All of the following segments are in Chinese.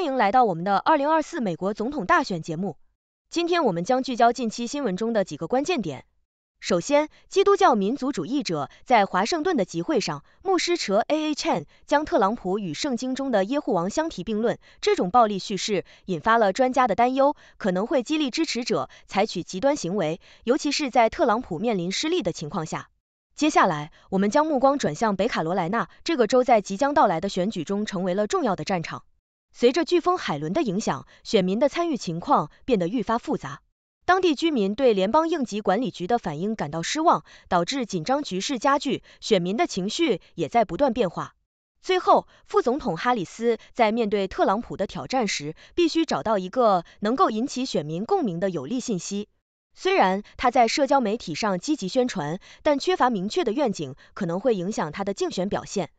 欢迎来到我们的二零二四美国总统大选节目。今天我们将聚焦近期新闻中的几个关键点。首先，基督教民族主义者在华盛顿的集会上，牧师哲 A A Chen 将特朗普与圣经中的耶护王相提并论，这种暴力叙事引发了专家的担忧，可能会激励支持者采取极端行为，尤其是在特朗普面临失利的情况下。接下来，我们将目光转向北卡罗来纳这个州，在即将到来的选举中成为了重要的战场。随着飓风海伦的影响，选民的参与情况变得愈发复杂。当地居民对联邦应急管理局的反应感到失望，导致紧张局势加剧，选民的情绪也在不断变化。最后，副总统哈里斯在面对特朗普的挑战时，必须找到一个能够引起选民共鸣的有力信息。虽然他在社交媒体上积极宣传，但缺乏明确的愿景，可能会影响他的竞选表现。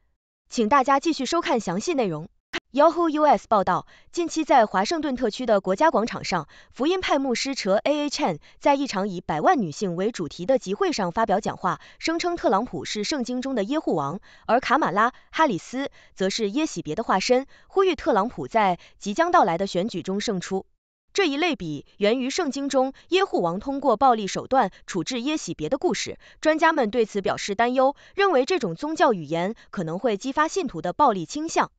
请大家继续收看详细内容。Yahoo US 报道，近期在华盛顿特区的国家广场上，福音派牧师哲 A A Chen 在一场以百万女性为主题的集会上发表讲话，声称特朗普是圣经中的耶护王，而卡马拉哈里斯则是耶喜别的化身，呼吁特朗普在即将到来的选举中胜出。这一类比源于圣经中耶护王通过暴力手段处置耶喜别的故事。专家们对此表示担忧，认为这种宗教语言可能会激发信徒的暴力倾向。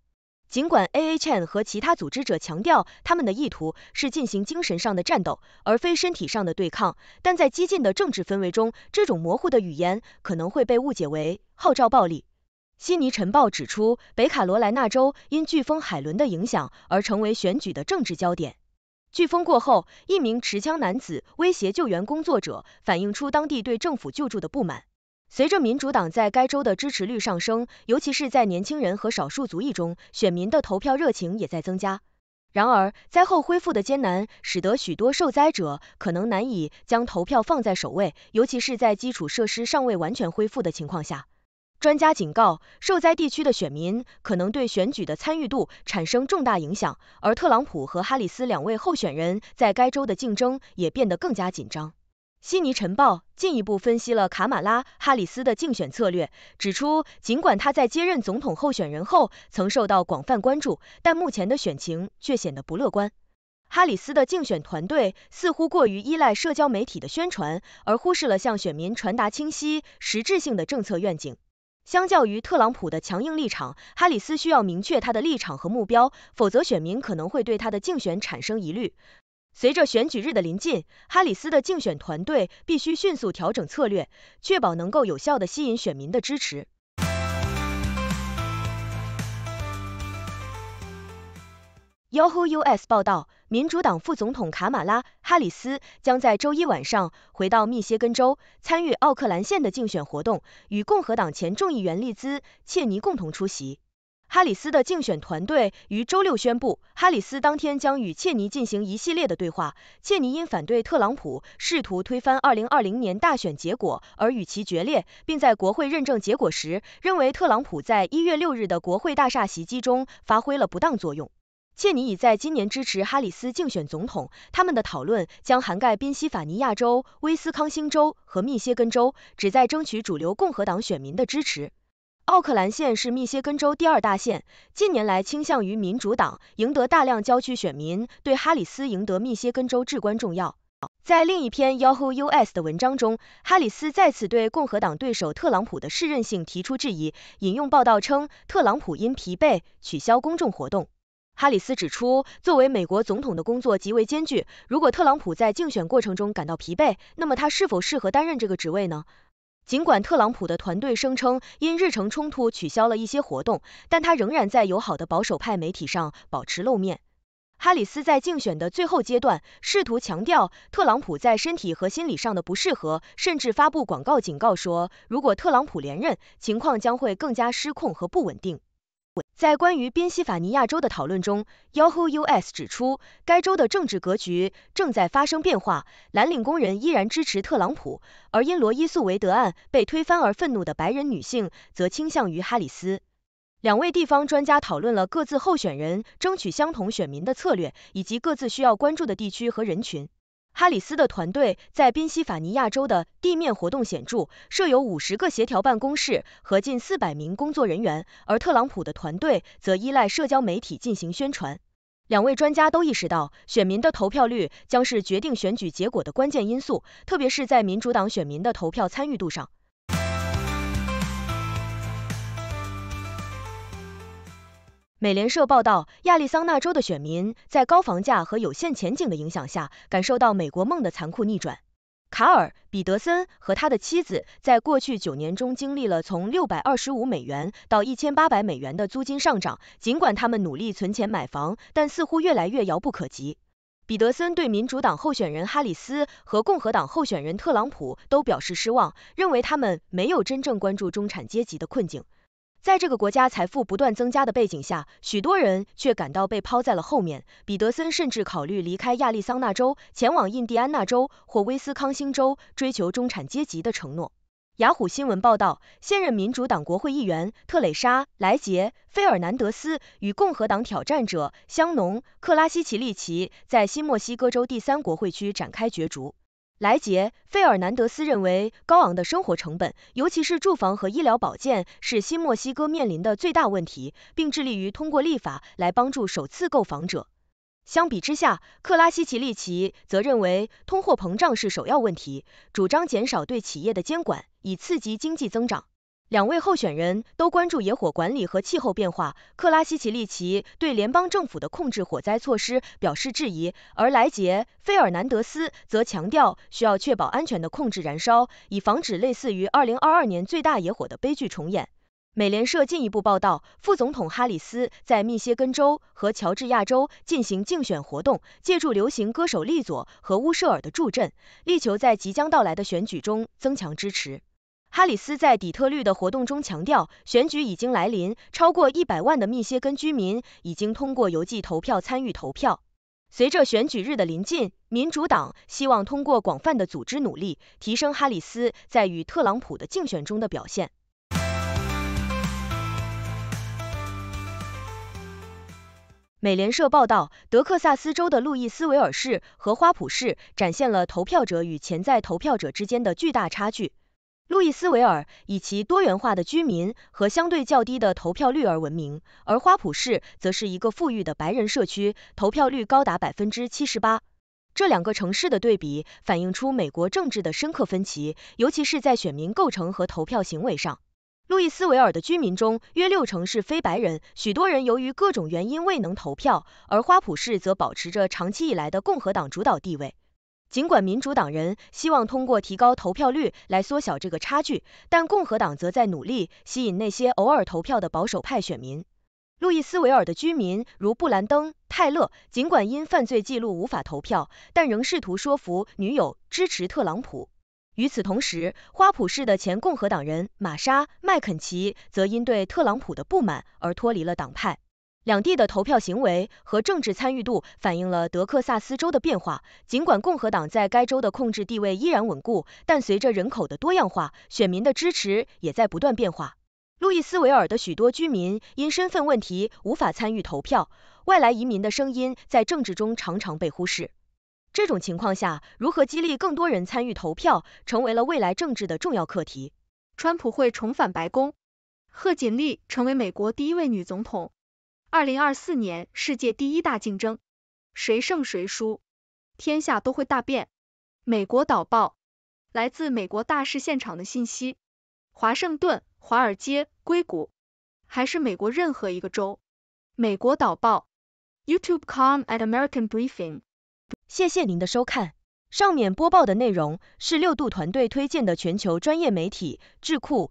尽管 A. H. Chen 和其他组织者强调他们的意图是进行精神上的战斗，而非身体上的对抗，但在激进的政治氛围中，这种模糊的语言可能会被误解为号召暴力。悉尼晨报指出，北卡罗来纳州因飓风海伦的影响而成为选举的政治焦点。飓风过后，一名持枪男子威胁救援工作者，反映出当地对政府救助的不满。随着民主党在该州的支持率上升，尤其是在年轻人和少数族裔中，选民的投票热情也在增加。然而，灾后恢复的艰难使得许多受灾者可能难以将投票放在首位，尤其是在基础设施尚未完全恢复的情况下。专家警告，受灾地区的选民可能对选举的参与度产生重大影响，而特朗普和哈里斯两位候选人在该州的竞争也变得更加紧张。悉尼晨报进一步分析了卡马拉·哈里斯的竞选策略，指出，尽管他在接任总统候选人后曾受到广泛关注，但目前的选情却显得不乐观。哈里斯的竞选团队似乎过于依赖社交媒体的宣传，而忽视了向选民传达清晰、实质性的政策愿景。相较于特朗普的强硬立场，哈里斯需要明确他的立场和目标，否则选民可能会对他的竞选产生疑虑。随着选举日的临近，哈里斯的竞选团队必须迅速调整策略，确保能够有效的吸引选民的支持。Yahoo US 报道，民主党副总统卡马拉·哈里斯将在周一晚上回到密歇根州，参与奥克兰县的竞选活动，与共和党前众议员利兹·切尼共同出席。哈里斯的竞选团队于周六宣布，哈里斯当天将与切尼进行一系列的对话。切尼因反对特朗普试图推翻2020年大选结果而与其决裂，并在国会认证结果时认为特朗普在一月六日的国会大厦袭击中发挥了不当作用。切尼已在今年支持哈里斯竞选总统，他们的讨论将涵盖宾夕法尼亚州、威斯康星州和密歇根州，旨在争取主流共和党选民的支持。奥克兰县是密歇根州第二大县，近年来倾向于民主党，赢得大量郊区选民，对哈里斯赢得密歇根州至关重要。在另一篇 Yahoo US 的文章中，哈里斯再次对共和党对手特朗普的适任性提出质疑，引用报道称，特朗普因疲惫取消公众活动。哈里斯指出，作为美国总统的工作极为艰巨，如果特朗普在竞选过程中感到疲惫，那么他是否适合担任这个职位呢？尽管特朗普的团队声称因日程冲突取消了一些活动，但他仍然在友好的保守派媒体上保持露面。哈里斯在竞选的最后阶段试图强调特朗普在身体和心理上的不适合，甚至发布广告警告说，如果特朗普连任，情况将会更加失控和不稳定。在关于宾夕法尼亚州的讨论中，Yahoo US 指出，该州的政治格局正在发生变化。蓝领工人依然支持特朗普，而因罗伊素维德案被推翻而愤怒的白人女性则倾向于哈里斯。两位地方专家讨论了各自候选人争取相同选民的策略，以及各自需要关注的地区和人群。哈里斯的团队在宾夕法尼亚州的地面活动显著，设有五十个协调办公室和近四百名工作人员，而特朗普的团队则依赖社交媒体进行宣传。两位专家都意识到，选民的投票率将是决定选举结果的关键因素，特别是在民主党选民的投票参与度上。美联社报道，亚利桑那州的选民在高房价和有限前景的影响下，感受到美国梦的残酷逆转。卡尔·彼得森和他的妻子在过去九年中经历了从六百二十五美元到一千八百美元的租金上涨。尽管他们努力存钱买房，但似乎越来越遥不可及。彼得森对民主党候选人哈里斯和共和党候选人特朗普都表示失望，认为他们没有真正关注中产阶级的困境。在这个国家财富不断增加的背景下，许多人却感到被抛在了后面。彼得森甚至考虑离开亚利桑那州，前往印第安纳州或威斯康星州，追求中产阶级的承诺。雅虎新闻报道，现任民主党国会议员特蕾莎·莱杰·费尔南德斯与共和党挑战者香农·克拉西奇利奇在新墨西哥州第三国会区展开角逐。莱杰·费尔南德斯认为，高昂的生活成本，尤其是住房和医疗保健，是新墨西哥面临的最大问题，并致力于通过立法来帮助首次购房者。相比之下，克拉西奇利奇则认为通货膨胀是首要问题，主张减少对企业的监管，以刺激经济增长。两位候选人都关注野火管理和气候变化。克拉西奇利奇对联邦政府的控制火灾措施表示质疑，而莱杰·费尔南德斯则强调需要确保安全的控制燃烧，以防止类似于2022年最大野火的悲剧重演。美联社进一步报道，副总统哈里斯在密歇根州和乔治亚州进行竞选活动，借助流行歌手利佐和乌舍尔的助阵，力求在即将到来的选举中增强支持。哈里斯在底特律的活动中强调，选举已经来临，超过一百万的密歇根居民已经通过邮寄投票参与投票。随着选举日的临近，民主党希望通过广泛的组织努力，提升哈里斯在与特朗普的竞选中的表现。美联社报道，德克萨斯州的路易斯维尔市和花圃市展现了投票者与潜在投票者之间的巨大差距。路易斯维尔以其多元化的居民和相对较低的投票率而闻名，而花圃市则是一个富裕的白人社区，投票率高达百分之七十八。这两个城市的对比反映出美国政治的深刻分歧，尤其是在选民构成和投票行为上。路易斯维尔的居民中约六成是非白人，许多人由于各种原因未能投票，而花圃市则保持着长期以来的共和党主导地位。尽管民主党人希望通过提高投票率来缩小这个差距，但共和党则在努力吸引那些偶尔投票的保守派选民。路易斯维尔的居民如布兰登·泰勒，尽管因犯罪记录无法投票，但仍试图说服女友支持特朗普。与此同时，花圃市的前共和党人玛莎·麦肯齐则因对特朗普的不满而脱离了党派。两地的投票行为和政治参与度反映了德克萨斯州的变化。尽管共和党在该州的控制地位依然稳固，但随着人口的多样化，选民的支持也在不断变化。路易斯维尔的许多居民因身份问题无法参与投票，外来移民的声音在政治中常常被忽视。这种情况下，如何激励更多人参与投票，成为了未来政治的重要课题。川普会重返白宫，贺锦丽成为美国第一位女总统。二零二四年世界第一大竞争，谁胜谁输，天下都会大变。美国导报，来自美国大事现场的信息，华盛顿、华尔街、硅谷，还是美国任何一个州。美国导报，YouTube.com at American Briefing。谢谢您的收看，上面播报的内容是六度团队推荐的全球专业媒体、智库。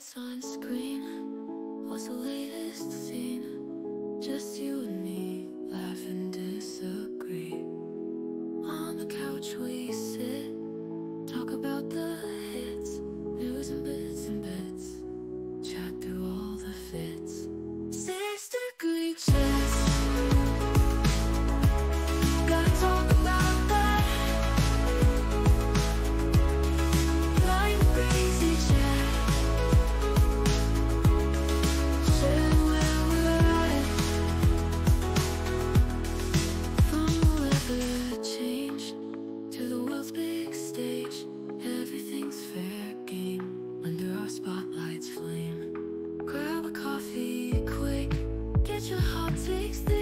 lights on screen. Also your heart takes